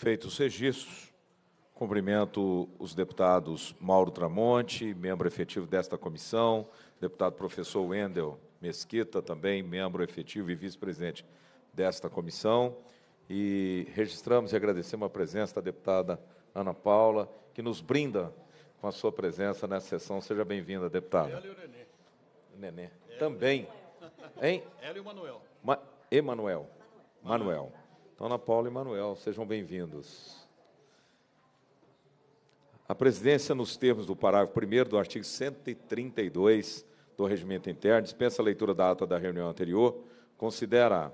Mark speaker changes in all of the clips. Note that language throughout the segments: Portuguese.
Speaker 1: Feitos os registros, cumprimento os deputados Mauro Tramonte, membro efetivo desta comissão, deputado professor Wendel Mesquita, também membro efetivo e vice-presidente desta comissão, e registramos e agradecemos a presença da deputada Ana Paula, que nos brinda com a sua presença nessa sessão. Seja bem-vinda, deputada. Ela e o Nenê. Nenê. Ela Também. Hein? Ela e o Manuel. Ma Emanuel. Manuel. Manuel. Então, Ana Paula e Manuel, sejam bem-vindos. A presidência, nos termos do parágrafo 1 do artigo 132 do Regimento Interno, dispensa a leitura da ata da reunião anterior, considera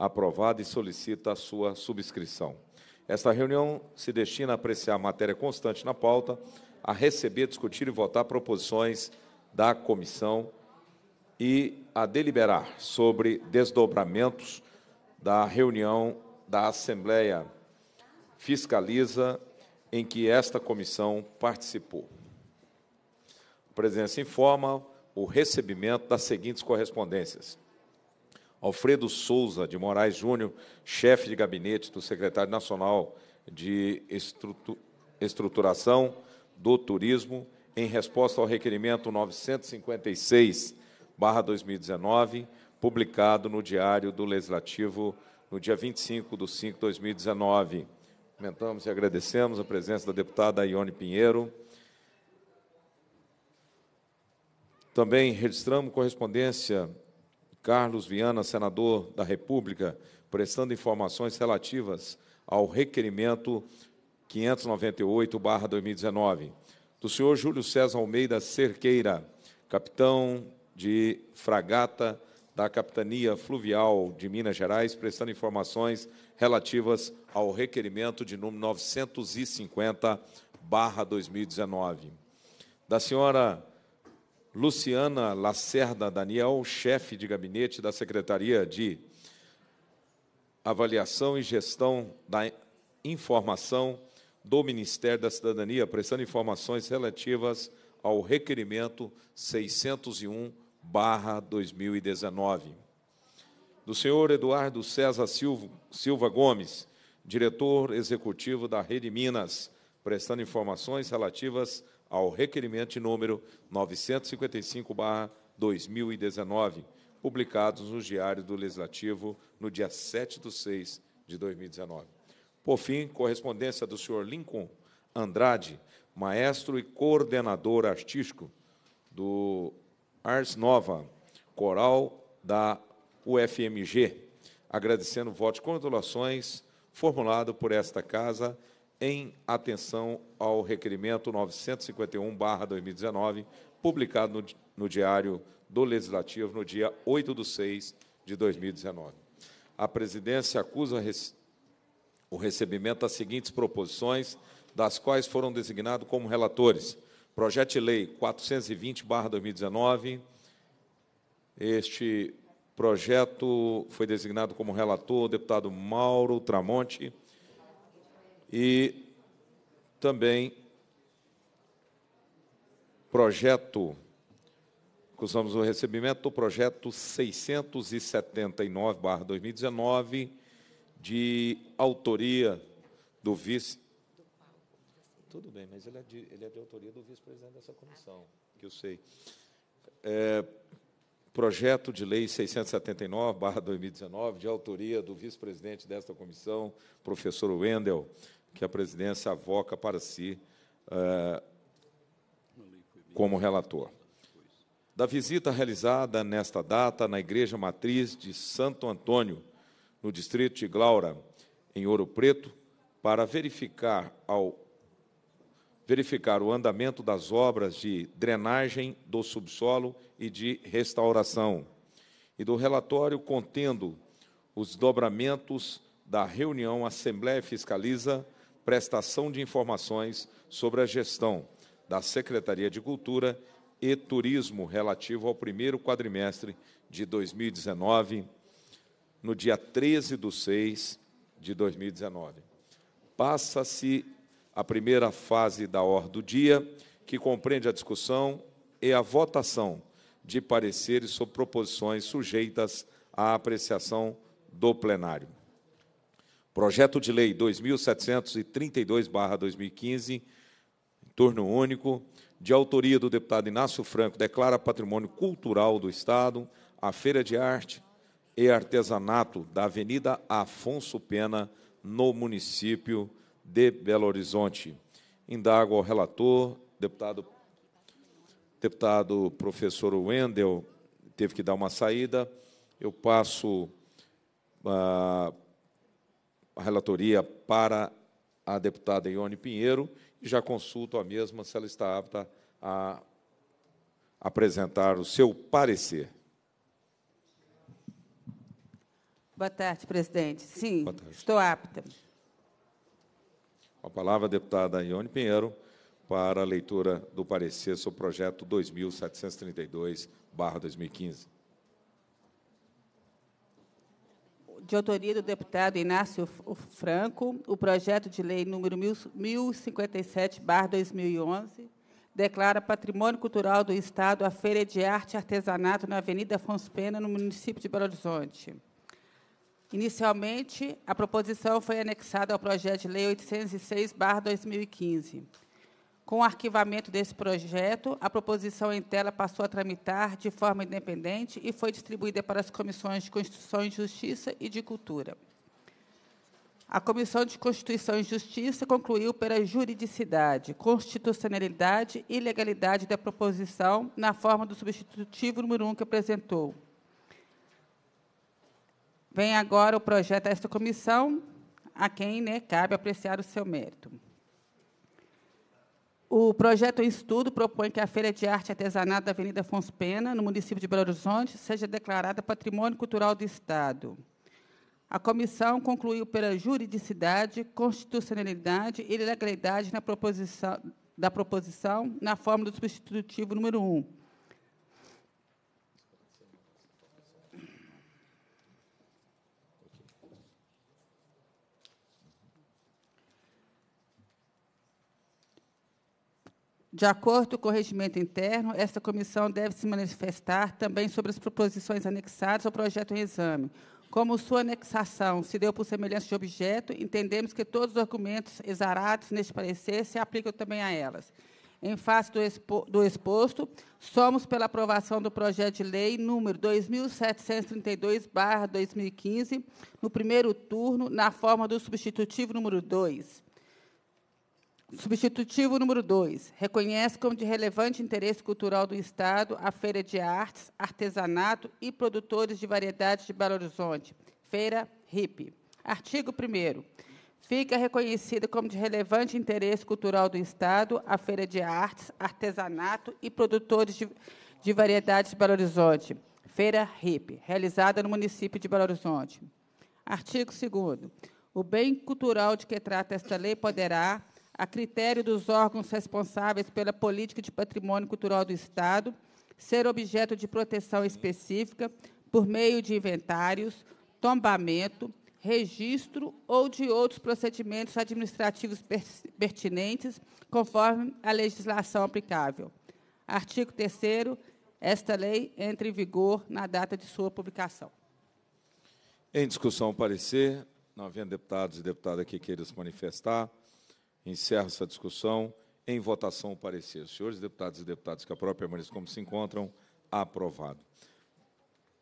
Speaker 1: aprovada e solicita a sua subscrição. Esta reunião se destina a apreciar a matéria constante na pauta, a receber, discutir e votar proposições da comissão e a deliberar sobre desdobramentos da reunião da Assembleia Fiscaliza, em que esta comissão participou. A presença informa o recebimento das seguintes correspondências. Alfredo Souza de Moraes Júnior, chefe de gabinete do secretário nacional de estruturação do turismo, em resposta ao requerimento 956/2019, publicado no Diário do Legislativo no dia 25 de 5 de 2019. Comentamos e agradecemos a presença da deputada Ione Pinheiro. Também registramos correspondência Carlos Viana, senador da República, prestando informações relativas ao requerimento 598-2019 do senhor Júlio César Almeida Cerqueira, capitão de fragata da Capitania Fluvial de Minas Gerais, prestando informações relativas ao requerimento de número 950 barra 2019. Da senhora Luciana Lacerda Daniel, chefe de gabinete da Secretaria de Avaliação e Gestão da Informação do Ministério da Cidadania, prestando informações relativas ao requerimento 601 barra 2019. Do senhor Eduardo César Silva, Silva Gomes, diretor executivo da Rede Minas, prestando informações relativas ao requerimento de número 955 barra 2019, publicados nos diários do Legislativo no dia 7 de 6 de 2019. Por fim, correspondência do senhor Lincoln Andrade, maestro e coordenador artístico do Ars Nova, coral da UFMG, agradecendo o voto de congratulações formulado por esta Casa em atenção ao requerimento 951-2019, publicado no, no Diário do Legislativo no dia 8 de 6 de 2019. A presidência acusa o recebimento das seguintes proposições, das quais foram designados como relatores Projeto de Lei 420-2019. Este projeto foi designado como relator o deputado Mauro Tramonte e também projeto, acusamos o recebimento do projeto 679-2019, de autoria do vice tudo bem, mas ele é de, ele é de autoria do vice-presidente dessa comissão, que eu sei. É, projeto de lei 679/2019, de autoria do vice-presidente desta comissão, professor Wendel, que a presidência avoca para si é, como relator. Da visita realizada nesta data na Igreja Matriz de Santo Antônio, no distrito de Glaura, em Ouro Preto, para verificar ao verificar o andamento das obras de drenagem do subsolo e de restauração, e do relatório contendo os dobramentos da reunião Assembleia Fiscaliza prestação de informações sobre a gestão da Secretaria de Cultura e Turismo relativo ao primeiro quadrimestre de 2019, no dia 13 de 6 de 2019. Passa-se a primeira fase da ordem do dia, que compreende a discussão e a votação de pareceres sobre proposições sujeitas à apreciação do plenário. Projeto de Lei 2732-2015, em turno único, de autoria do deputado Inácio Franco, declara patrimônio cultural do Estado a Feira de Arte e Artesanato da Avenida Afonso Pena, no município de Belo Horizonte. Indago ao relator, deputado, deputado professor Wendel, teve que dar uma saída. Eu passo a, ah, a relatoria para a deputada Ione Pinheiro e já consulto a mesma se ela está apta a apresentar o seu parecer.
Speaker 2: Boa tarde, presidente. Sim, tarde. estou apta.
Speaker 1: A palavra a deputada Ione Pinheiro para a leitura do parecer sobre o projeto 2732/2015.
Speaker 2: De autoria do deputado Inácio Franco, o projeto de lei número 1057/2011 declara patrimônio cultural do estado a Feira de Arte e Artesanato na Avenida Afonso Pena, no município de Belo Horizonte. Inicialmente, a proposição foi anexada ao projeto de lei 806/2015. Com o arquivamento desse projeto, a proposição em tela passou a tramitar de forma independente e foi distribuída para as comissões de Constituição e Justiça e de Cultura. A Comissão de Constituição e Justiça concluiu pela juridicidade, constitucionalidade e legalidade da proposição na forma do substitutivo número 1 que apresentou. Vem agora o projeto desta comissão, a quem né, cabe apreciar o seu mérito. O projeto em estudo propõe que a Feira de Arte Artesanato da Avenida Afonso Pena, no município de Belo Horizonte, seja declarada Patrimônio Cultural do Estado. A comissão concluiu pela juridicidade, constitucionalidade e legalidade na proposição, da proposição na fórmula do substitutivo número 1, De acordo com o regimento interno, esta comissão deve se manifestar também sobre as proposições anexadas ao projeto em exame. Como sua anexação se deu por semelhança de objeto, entendemos que todos os documentos exarados neste parecer se aplicam também a elas. Em face do, expo, do exposto, somos pela aprovação do projeto de lei número 2732/2015, no primeiro turno, na forma do substitutivo número 2. Substitutivo número 2. Reconhece como de relevante interesse cultural do Estado a Feira de Artes, Artesanato e Produtores de Variedades de Belo Horizonte, Feira RIP. Artigo 1. Fica reconhecida como de relevante interesse cultural do Estado a Feira de Artes, Artesanato e Produtores de, de Variedades de Belo Horizonte, Feira RIP, realizada no município de Belo Horizonte. Artigo 2. O bem cultural de que trata esta lei poderá a critério dos órgãos responsáveis pela política de patrimônio cultural do Estado, ser objeto de proteção específica por meio de inventários, tombamento, registro ou de outros procedimentos administrativos pertinentes, conforme a legislação aplicável. Artigo 3 esta lei entra em vigor na data de sua publicação.
Speaker 1: Em discussão, parecer. Não havendo deputados e deputadas que queiram se manifestar, Encerro essa discussão. Em votação, o parecer. Senhores deputados e deputadas que própria permaneçam como se encontram. Aprovado.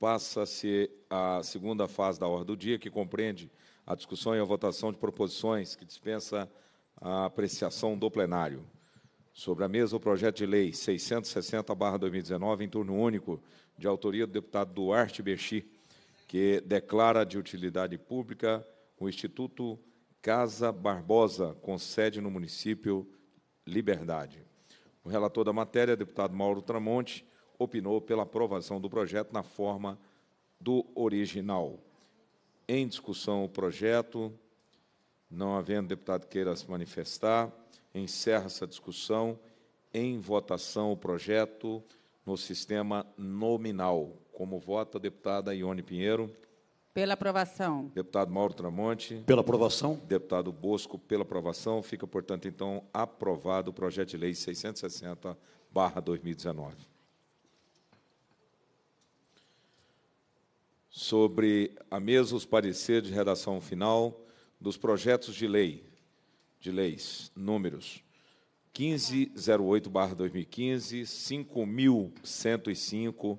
Speaker 1: Passa-se a segunda fase da ordem do dia, que compreende a discussão e a votação de proposições que dispensa a apreciação do plenário. Sobre a mesa, o projeto de lei 660-2019, em turno único, de autoria do deputado Duarte Bexi, que declara de utilidade pública o Instituto Casa Barbosa, com sede no município Liberdade. O relator da matéria, deputado Mauro Tramonte, opinou pela aprovação do projeto na forma do original. Em discussão o projeto, não havendo deputado queira se manifestar, encerra-se a discussão. Em votação o projeto no sistema nominal. Como vota a deputada Ione Pinheiro? Pela aprovação. Deputado Mauro Tramonte. Pela aprovação. Deputado Bosco, pela aprovação. Fica, portanto, então, aprovado o projeto de lei 660, 2019. Sobre a mesa, os pareceres de redação final dos projetos de lei, de leis, números 1508, 2015, 5105,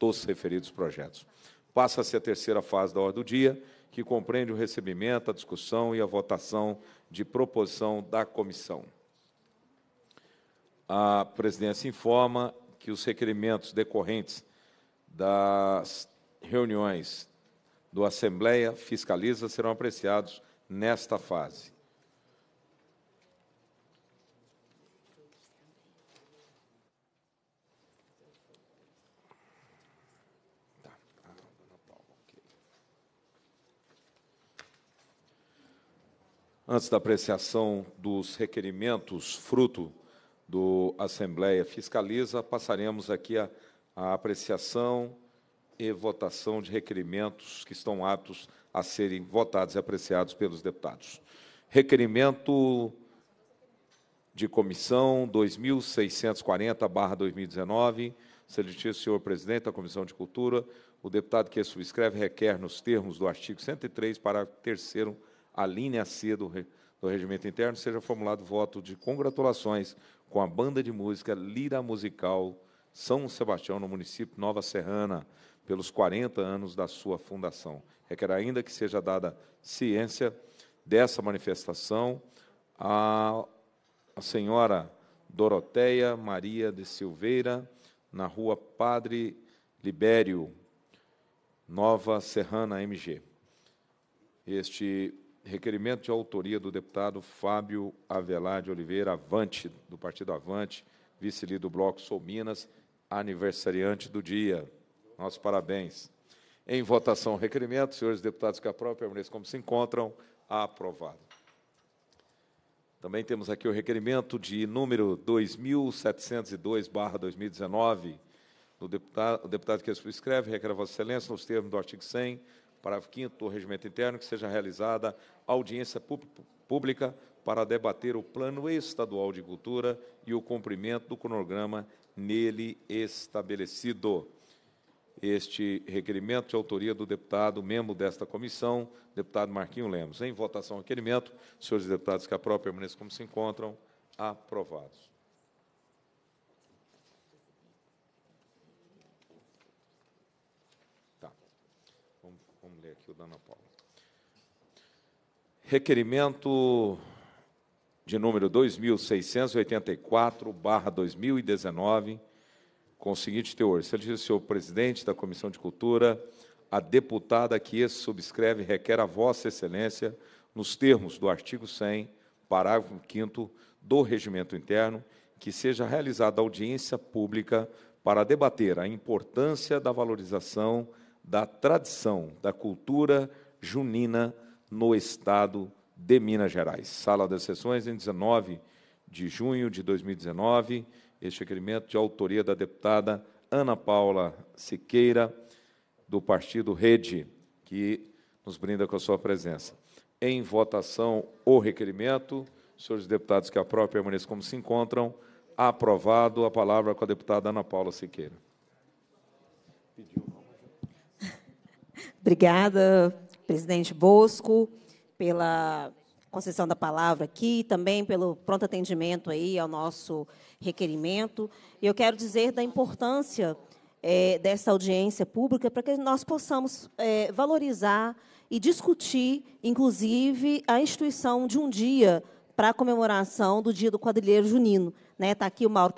Speaker 1: dos referidos projetos. Passa-se a terceira fase da ordem do dia, que compreende o recebimento, a discussão e a votação de proposição da comissão. A presidência informa que os requerimentos decorrentes das reuniões do Assembleia Fiscaliza serão apreciados nesta fase. Antes da apreciação dos requerimentos fruto do Assembleia Fiscaliza, passaremos aqui a, a apreciação e votação de requerimentos que estão aptos a serem votados e apreciados pelos deputados. Requerimento de comissão 2640/2019, seletivo senhor presidente da Comissão de Cultura, o deputado que subscreve requer, nos termos do artigo 103, parágrafo 3 a linha C do, do Regimento Interno, seja formulado voto de congratulações com a banda de música Lira Musical São Sebastião, no município Nova Serrana, pelos 40 anos da sua fundação. Requer ainda que seja dada ciência dessa manifestação à, à senhora Doroteia Maria de Silveira, na rua Padre Libério, Nova Serrana MG. Este requerimento de autoria do deputado Fábio Avelar de Oliveira, Avante, do Partido Avante, vice-líder do Bloco Sou Minas, aniversariante do dia. Nossos parabéns. Em votação, requerimento. Senhores deputados que aprovam, permaneçam como se encontram. Aprovado. Também temos aqui o requerimento de número 2702-2019, do deputado, o deputado que subscreve, requer a Vossa Excelência, nos termos do artigo 100 Parágrafo 5 do Regimento Interno, que seja realizada audiência pública para debater o Plano Estadual de Cultura e o cumprimento do cronograma nele estabelecido. Este requerimento de autoria do deputado, membro desta comissão, deputado Marquinho Lemos. Em votação, requerimento. Senhores deputados que a própria permaneça como se encontram. Aprovados. Requerimento de número 2684/2019, com o seguinte teor: Excelentíssimo senhor presidente da Comissão de Cultura, a deputada que esse subscreve requer a vossa excelência nos termos do artigo 100, parágrafo 5 do regimento interno, que seja realizada audiência pública para debater a importância da valorização da tradição da cultura junina no estado de Minas Gerais. Sala das Sessões, em 19 de junho de 2019. Este requerimento de autoria da deputada Ana Paula Siqueira, do partido Rede, que nos brinda com a sua presença. Em votação, o requerimento. Senhores deputados que a própria permaneça como se encontram. Aprovado. A palavra com a deputada Ana Paula Siqueira.
Speaker 3: Obrigada, presidente Bosco, pela concessão da palavra aqui, também pelo pronto atendimento aí ao nosso requerimento. E eu quero dizer da importância é, dessa audiência pública para que nós possamos é, valorizar e discutir, inclusive, a instituição de um dia para a comemoração do Dia do Quadrilheiro Junino. Está né? aqui o Mauro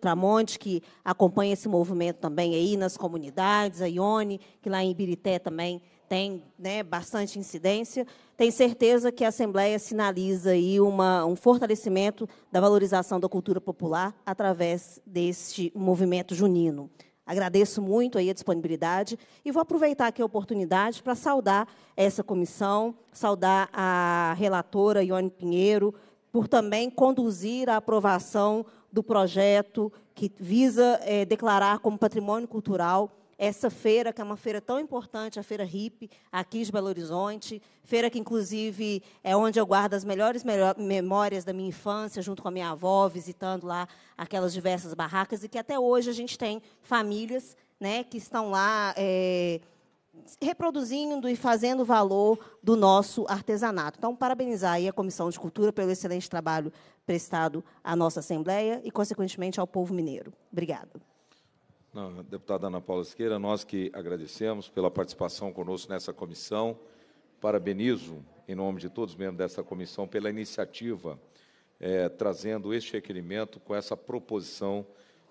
Speaker 3: Tramonte, que acompanha esse movimento também aí nas comunidades, a Ione, que lá em Ibirité também tem né, bastante incidência. Tenho certeza que a Assembleia sinaliza aí uma, um fortalecimento da valorização da cultura popular através deste movimento junino. Agradeço muito aí a disponibilidade e vou aproveitar aqui a oportunidade para saudar essa comissão, saudar a relatora Ione Pinheiro, por também conduzir a aprovação do projeto que visa é, declarar como patrimônio cultural essa feira, que é uma feira tão importante, a Feira RIP, aqui de Belo Horizonte, feira que, inclusive, é onde eu guardo as melhores memórias da minha infância, junto com a minha avó, visitando lá aquelas diversas barracas, e que até hoje a gente tem famílias né, que estão lá é, reproduzindo e fazendo valor do nosso artesanato. Então, parabenizar aí a Comissão de Cultura pelo excelente trabalho prestado à nossa Assembleia e, consequentemente, ao povo mineiro. Obrigada
Speaker 1: deputada Ana Paula Siqueira, nós que agradecemos pela participação conosco nessa comissão. Parabenizo, em nome de todos os membros dessa comissão, pela iniciativa, é, trazendo este requerimento com essa proposição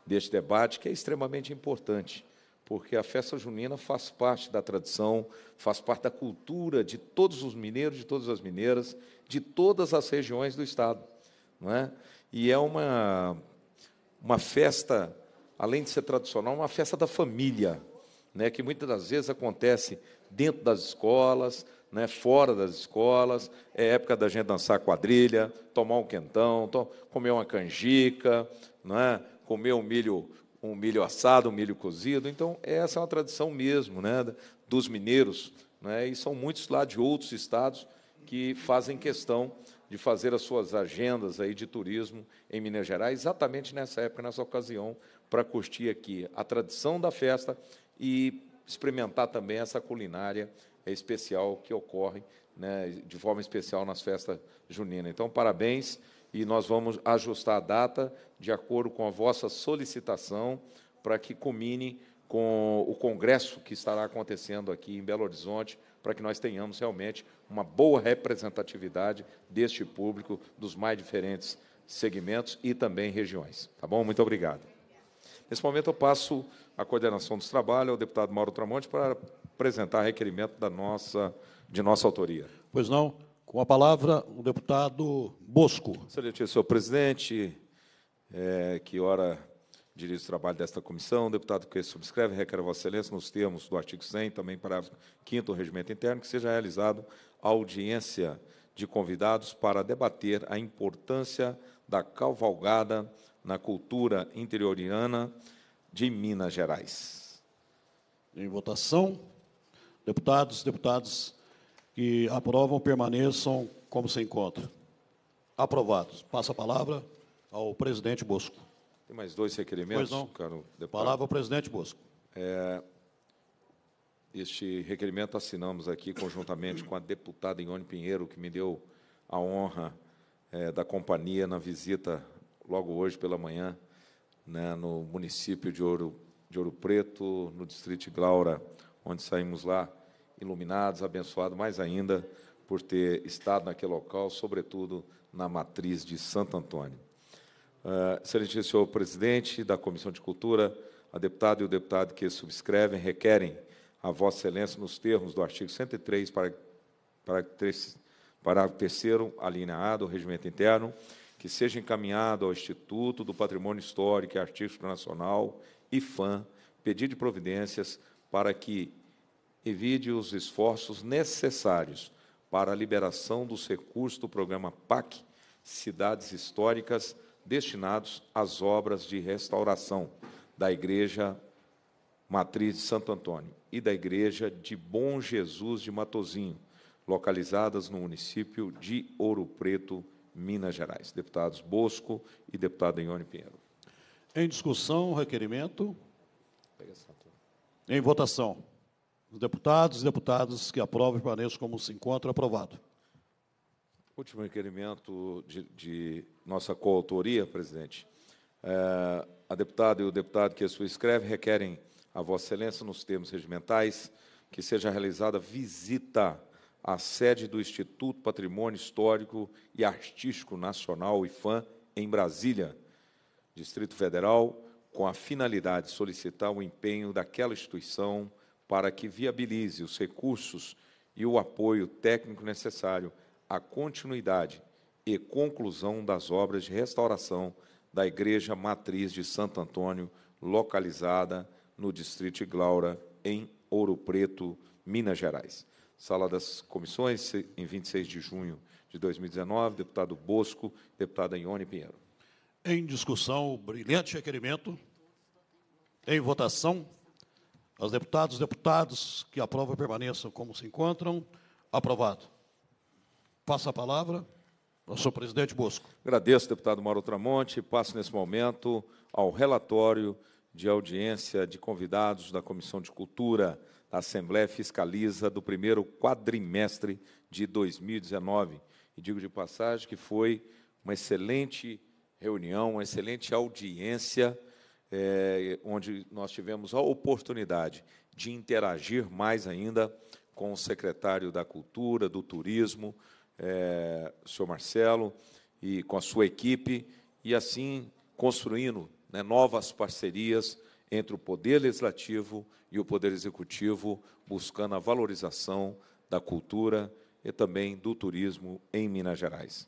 Speaker 1: deste debate, que é extremamente importante, porque a festa junina faz parte da tradição, faz parte da cultura de todos os mineiros, de todas as mineiras, de todas as regiões do Estado. Não é? E é uma, uma festa além de ser tradicional, uma festa da família, né, que muitas das vezes acontece dentro das escolas, né, fora das escolas, é época da gente dançar quadrilha, tomar um quentão, to comer uma canjica, né, comer um milho, um milho assado, um milho cozido. Então, essa é uma tradição mesmo né, dos mineiros, né, e são muitos lá de outros estados que fazem questão de fazer as suas agendas aí de turismo em Minas Gerais, exatamente nessa época, nessa ocasião, para curtir aqui a tradição da festa e experimentar também essa culinária especial que ocorre né, de forma especial nas festas juninas. Então, parabéns e nós vamos ajustar a data de acordo com a vossa solicitação para que culmine com o congresso que estará acontecendo aqui em Belo Horizonte, para que nós tenhamos realmente uma boa representatividade deste público dos mais diferentes segmentos e também regiões. Tá bom? Muito obrigado. Nesse momento, eu passo a coordenação dos trabalhos ao deputado Mauro Tramonte para apresentar requerimento da nossa, de nossa autoria.
Speaker 4: Pois não. Com a palavra, o deputado Bosco.
Speaker 1: Excelentíssimo senhor presidente, é, que ora dirige o trabalho desta comissão, o deputado que subscreve, requer a Vossa Excelência, nos termos do artigo 100, também parágrafo 5 do Regimento Interno, que seja realizada audiência de convidados para debater a importância da cavalgada na cultura interioriana de Minas Gerais.
Speaker 4: Em votação, deputados, deputados que aprovam permaneçam como se encontra. Aprovados. Passa a palavra ao presidente Bosco. Tem mais dois requerimentos, pois não. caro deputado. Palavra ao presidente Bosco.
Speaker 1: É, este requerimento assinamos aqui conjuntamente com a deputada Ione Pinheiro, que me deu a honra é, da companhia na visita logo hoje pela manhã, né, no município de Ouro, de Ouro Preto, no distrito de Glaura, onde saímos lá iluminados, abençoados mais ainda por ter estado naquele local, sobretudo na matriz de Santo Antônio. Uh, excelentíssimo senhor presidente da Comissão de Cultura, a deputada e o deputado que subscrevem requerem a Vossa Excelência, nos termos do artigo 103, para, para, parágrafo 3 a A do Regimento Interno, que seja encaminhado ao Instituto do Patrimônio Histórico e Artístico Nacional, IFAM, pedir de providências para que evide os esforços necessários para a liberação dos recursos do programa PAC Cidades Históricas destinados às obras de restauração da Igreja Matriz de Santo Antônio e da Igreja de Bom Jesus de Matozinho, localizadas no município de Ouro Preto, Minas Gerais. Deputados Bosco e
Speaker 4: deputado Ione Pinheiro. Em discussão, requerimento. Em votação. Os deputados e deputadas que aprovam permaneçam como se encontra aprovado.
Speaker 1: Último requerimento de, de nossa coautoria, presidente. É, a deputada e o deputado que a sua escreve requerem a Vossa Excelência, nos termos regimentais, que seja realizada visita a sede do Instituto Patrimônio Histórico e Artístico Nacional, IFAM, em Brasília, Distrito Federal, com a finalidade de solicitar o empenho daquela instituição para que viabilize os recursos e o apoio técnico necessário à continuidade e conclusão das obras de restauração da Igreja Matriz de Santo Antônio, localizada no Distrito Glaura, em Ouro Preto, Minas Gerais. Sala das Comissões, em 26 de junho de 2019, deputado Bosco, deputada Ione Pinheiro.
Speaker 4: Em discussão, o brilhante requerimento. Em votação, as deputadas e deputados que aprovam permaneçam como se encontram. Aprovado. Passa a palavra ao senhor presidente Bosco. Agradeço, deputado Mauro Tramonte.
Speaker 1: Passo nesse momento ao relatório de audiência de convidados da Comissão de Cultura da Assembleia Fiscaliza do primeiro quadrimestre de 2019. E digo de passagem que foi uma excelente reunião, uma excelente audiência, é, onde nós tivemos a oportunidade de interagir mais ainda com o secretário da Cultura, do Turismo, é, o senhor Marcelo, e com a sua equipe, e assim construindo né, novas parcerias entre o poder legislativo e o poder executivo, buscando a valorização da cultura e também do turismo em Minas Gerais.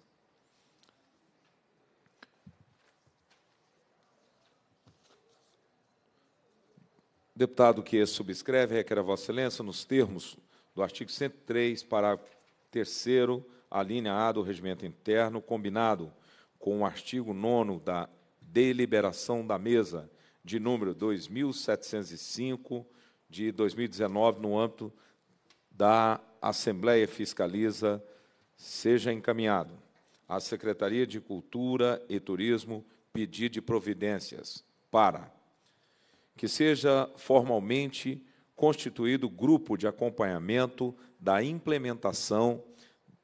Speaker 1: Deputado que subscreve, requer a Vossa Excelência, nos termos do artigo 103, parágrafo 3, a linha A do Regimento Interno, combinado com o artigo 9 da deliberação da mesa de número 2705 de 2019 no âmbito da Assembleia Fiscaliza seja encaminhado à Secretaria de Cultura e Turismo pedir de providências para que seja formalmente constituído grupo de acompanhamento da implementação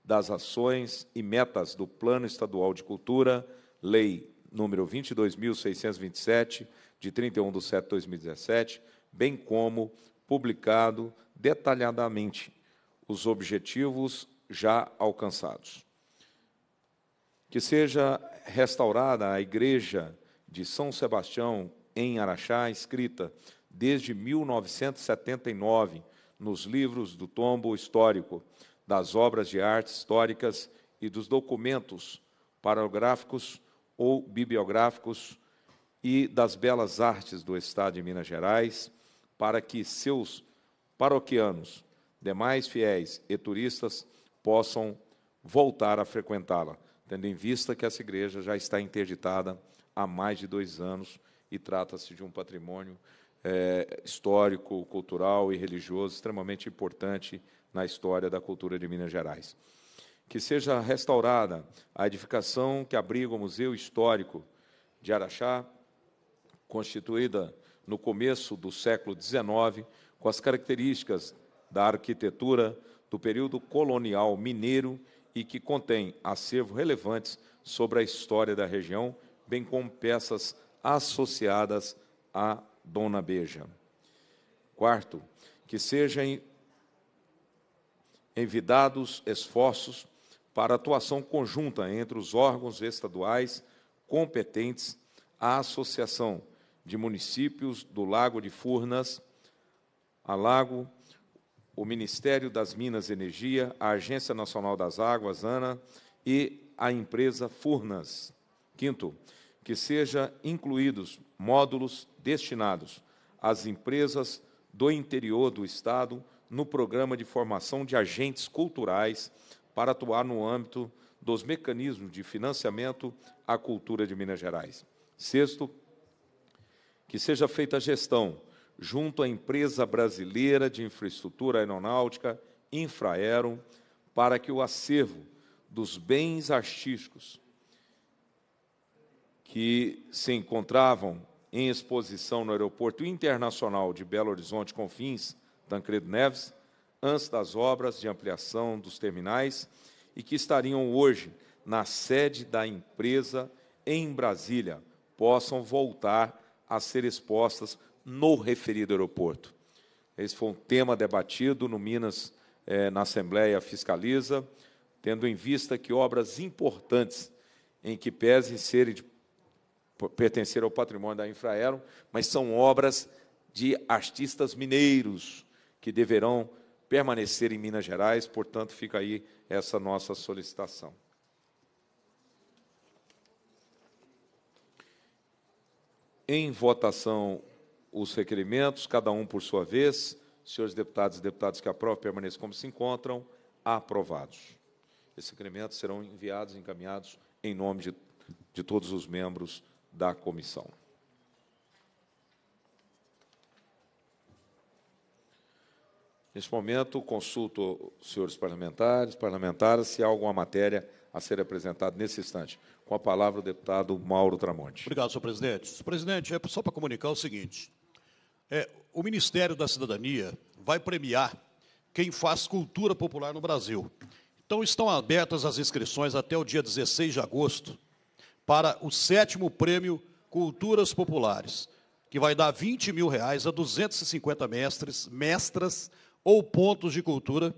Speaker 1: das ações e metas do Plano Estadual de Cultura, Lei número 22.627, de 31 de setembro de 2017, bem como publicado detalhadamente os objetivos já alcançados. Que seja restaurada a Igreja de São Sebastião em Araxá, escrita desde 1979 nos livros do tombo histórico, das obras de artes históricas e dos documentos paragráficos ou bibliográficos e das belas artes do Estado de Minas Gerais, para que seus paroquianos, demais fiéis e turistas possam voltar a frequentá-la, tendo em vista que essa igreja já está interditada há mais de dois anos e trata-se de um patrimônio é, histórico, cultural e religioso extremamente importante na história da cultura de Minas Gerais. Que seja restaurada a edificação que abriga o Museu Histórico de Araxá, constituída no começo do século XIX, com as características da arquitetura do período colonial mineiro e que contém acervos relevantes sobre a história da região, bem como peças associadas à Dona Beja. Quarto, que sejam envidados esforços para atuação conjunta entre os órgãos estaduais competentes, à Associação de municípios do Lago de Furnas, a Lago, o Ministério das Minas e Energia, a Agência Nacional das Águas, ANA, e a empresa Furnas. Quinto, que sejam incluídos módulos destinados às empresas do interior do Estado no programa de formação de agentes culturais para atuar no âmbito dos mecanismos de financiamento à cultura de Minas Gerais. Sexto, que seja feita a gestão junto à empresa brasileira de infraestrutura aeronáutica, Infraero, para que o acervo dos bens artísticos que se encontravam em exposição no Aeroporto Internacional de Belo Horizonte Confins, Tancredo Neves, antes das obras de ampliação dos terminais e que estariam hoje na sede da empresa em Brasília, possam voltar a ser expostas no referido aeroporto. Esse foi um tema debatido no Minas, eh, na Assembleia Fiscaliza, tendo em vista que obras importantes, em que pese serem de, pertencer ao patrimônio da Infraero, mas são obras de artistas mineiros que deverão permanecer em Minas Gerais, portanto, fica aí essa nossa solicitação. em votação os requerimentos, cada um por sua vez. Senhores deputados e deputadas que aprovam, permaneçam como se encontram. Aprovados. Esses requerimentos serão enviados e encaminhados em nome de, de todos os membros da comissão. Neste momento, consulto os senhores parlamentares, parlamentares, se há alguma matéria a ser apresentada nesse instante. Com a palavra o deputado Mauro Tramonte.
Speaker 4: Obrigado, senhor presidente. Senhor presidente, é só para comunicar o seguinte: é, o Ministério da Cidadania vai premiar quem faz cultura popular no Brasil. Então, estão abertas as inscrições até o dia 16 de agosto para o sétimo prêmio Culturas Populares, que vai dar 20 mil reais a 250 mestres, mestras ou pontos de cultura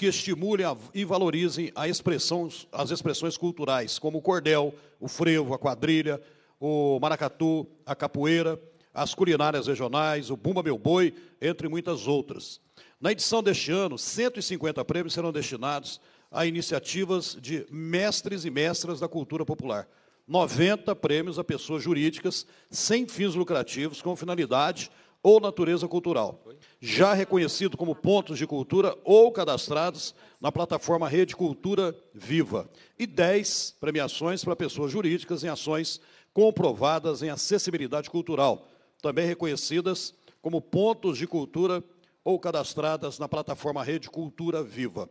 Speaker 4: que estimule a, e valorize expressão, as expressões culturais, como o cordel, o frevo, a quadrilha, o maracatu, a capoeira, as culinárias regionais, o Bumba Meu Boi, entre muitas outras. Na edição deste ano, 150 prêmios serão destinados a iniciativas de mestres e mestras da cultura popular. 90 prêmios a pessoas jurídicas sem fins lucrativos, com finalidade ou natureza cultural já reconhecido como pontos de cultura ou cadastrados na plataforma Rede Cultura Viva. E 10 premiações para pessoas jurídicas em ações comprovadas em acessibilidade cultural, também reconhecidas como pontos de cultura ou cadastradas na plataforma Rede Cultura Viva.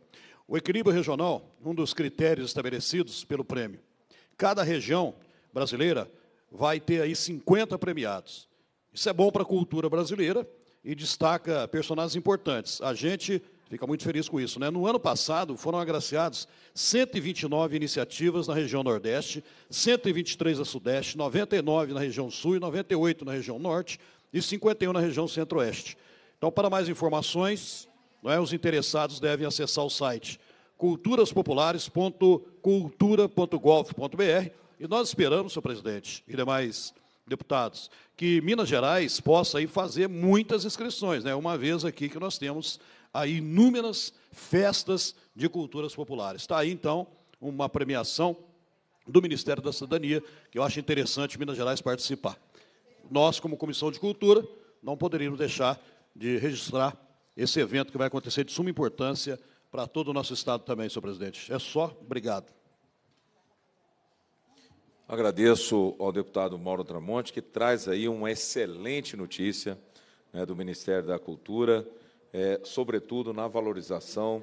Speaker 4: O equilíbrio regional, um dos critérios estabelecidos pelo prêmio. Cada região brasileira vai ter aí 50 premiados. Isso é bom para a cultura brasileira, e destaca personagens importantes. A gente fica muito feliz com isso. Né? No ano passado, foram agraciados 129 iniciativas na região Nordeste, 123 na Sudeste, 99 na região Sul e 98 na região Norte e 51 na região Centro-Oeste. Então, para mais informações, não é, os interessados devem acessar o site culturaspopulares.cultura.gov.br e nós esperamos, senhor presidente, e demais deputados, que Minas Gerais possa aí fazer muitas inscrições, né? uma vez aqui que nós temos aí inúmeras festas de culturas populares. Está aí, então, uma premiação do Ministério da Cidadania, que eu acho interessante Minas Gerais participar. Nós, como Comissão de Cultura, não poderíamos deixar de registrar esse evento que vai acontecer de suma importância para todo o nosso Estado também, senhor presidente. É só obrigado.
Speaker 1: Agradeço ao deputado Mauro Tramonte, que traz aí uma excelente notícia né, do Ministério da Cultura, é, sobretudo na valorização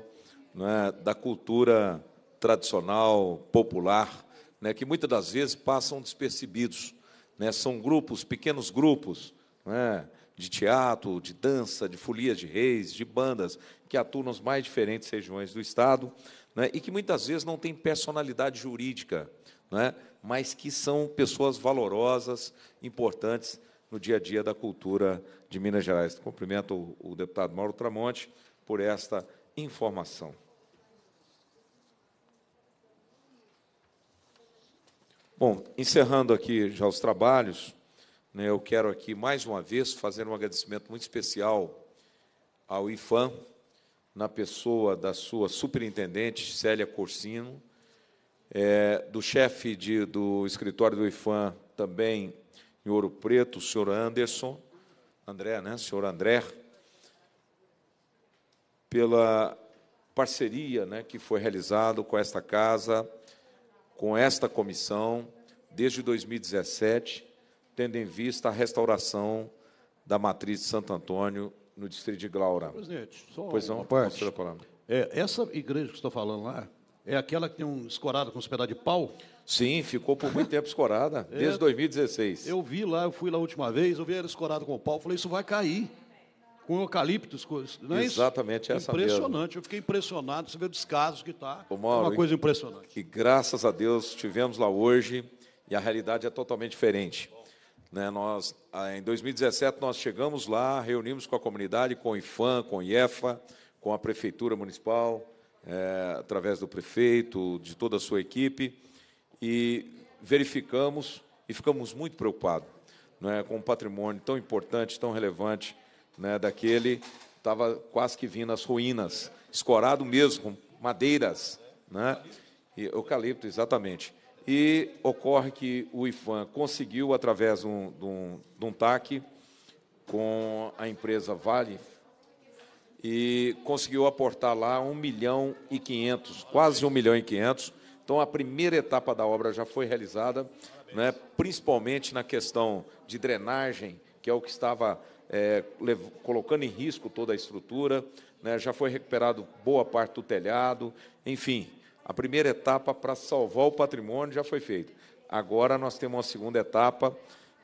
Speaker 1: né, da cultura tradicional, popular, né, que muitas das vezes passam despercebidos. Né. são grupos, pequenos grupos, né, de teatro, de dança, de folias de reis, de bandas, que atuam nas mais diferentes regiões do Estado, né, e que muitas vezes não têm personalidade jurídica. Né, mas que são pessoas valorosas, importantes no dia a dia da cultura de Minas Gerais. Cumprimento o, deputado Mauro Tramonte por esta informação. Bom, encerrando aqui já os trabalhos, né, eu quero aqui mais uma vez fazer um agradecimento muito especial ao IFAM, na pessoa da sua superintendente, Célia Corsino, é, do chefe de, do escritório do IFAM, também em Ouro Preto, o senhor Anderson, André, né, senhor André, pela parceria né, que foi realizada com esta casa, com esta comissão, desde 2017, tendo em vista a restauração da matriz de Santo Antônio no distrito
Speaker 4: de Glaura. Presidente, só pois não, uma parte. palavra. É, essa igreja que você está falando lá, é aquela que tem um escorado com os pedaços de pau? Sim, ficou por muito tempo escorada, é, desde 2016. Eu vi lá, eu fui lá a última vez, eu vi ela escorada com o pau, falei, isso vai cair. Com eucaliptos, não é Exatamente isso? essa Impressionante, mesmo. eu fiquei impressionado, você vê o descaso que está. É uma coisa impressionante.
Speaker 1: E, graças a Deus estivemos lá hoje e a realidade é totalmente diferente. Né, nós, ah, em 2017, nós chegamos lá, reunimos com a comunidade, com o IFAM, com o IEFA, com a Prefeitura Municipal, é, através do prefeito, de toda a sua equipe, e verificamos e ficamos muito preocupados é com um patrimônio tão importante, tão relevante né, daquele, estava quase que vindo às ruínas, escorado mesmo, com madeiras, né, e eucalipto, exatamente. E ocorre que o IFAM conseguiu, através de um, de um, de um TAC, com a empresa Vale e conseguiu aportar lá 1 milhão e 500, quase 1 milhão e 500. Então, a primeira etapa da obra já foi realizada, né, principalmente na questão de drenagem, que é o que estava é, colocando em risco toda a estrutura. Né, já foi recuperado boa parte do telhado. Enfim, a primeira etapa para salvar o patrimônio já foi feita. Agora nós temos uma segunda etapa,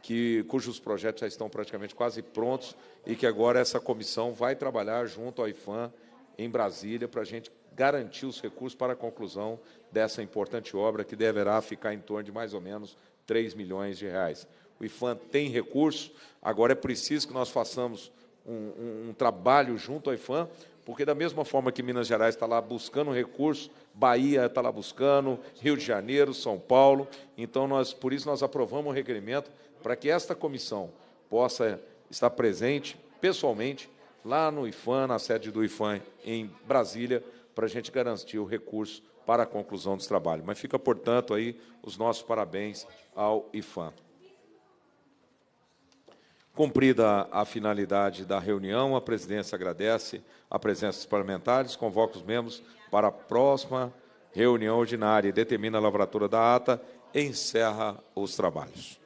Speaker 1: que, cujos projetos já estão praticamente quase prontos, e que agora essa comissão vai trabalhar junto ao IFAM em Brasília para a gente garantir os recursos para a conclusão dessa importante obra, que deverá ficar em torno de mais ou menos 3 milhões de reais. O IFAM tem recurso, agora é preciso que nós façamos um, um, um trabalho junto ao IFAM, porque da mesma forma que Minas Gerais está lá buscando recurso, Bahia está lá buscando, Rio de Janeiro, São Paulo. Então, nós, por isso, nós aprovamos o requerimento para que esta comissão possa está presente pessoalmente lá no IFAM, na sede do IFAM em Brasília, para a gente garantir o recurso para a conclusão dos trabalho. Mas fica, portanto, aí os nossos parabéns ao IFAM. Cumprida a finalidade da reunião, a presidência agradece a presença dos parlamentares, convoca os membros para a próxima reunião ordinária e determina a lavratura da ata e encerra os trabalhos.